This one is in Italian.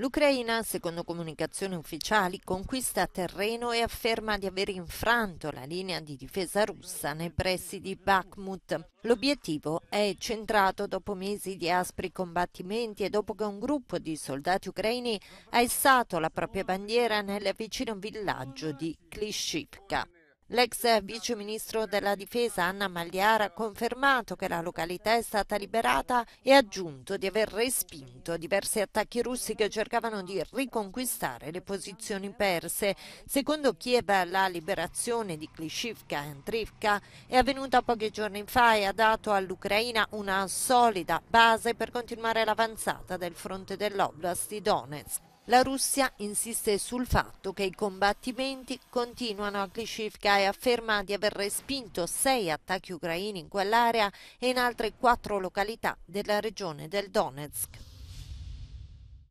L'Ucraina, secondo comunicazioni ufficiali, conquista terreno e afferma di aver infranto la linea di difesa russa nei pressi di Bakhmut. L'obiettivo è centrato dopo mesi di aspri combattimenti e dopo che un gruppo di soldati ucraini ha essato la propria bandiera nel vicino villaggio di Klishivka. L'ex vice ministro della difesa Anna Magliara ha confermato che la località è stata liberata e ha aggiunto di aver respinto diversi attacchi russi che cercavano di riconquistare le posizioni perse. Secondo Kiev la liberazione di Klishivka e Antrivka è avvenuta pochi giorni fa e ha dato all'Ucraina una solida base per continuare l'avanzata del fronte dell'Oblast di Donetsk. La Russia insiste sul fatto che i combattimenti continuano a Klishivka e afferma di aver respinto sei attacchi ucraini in quell'area e in altre quattro località della regione del Donetsk.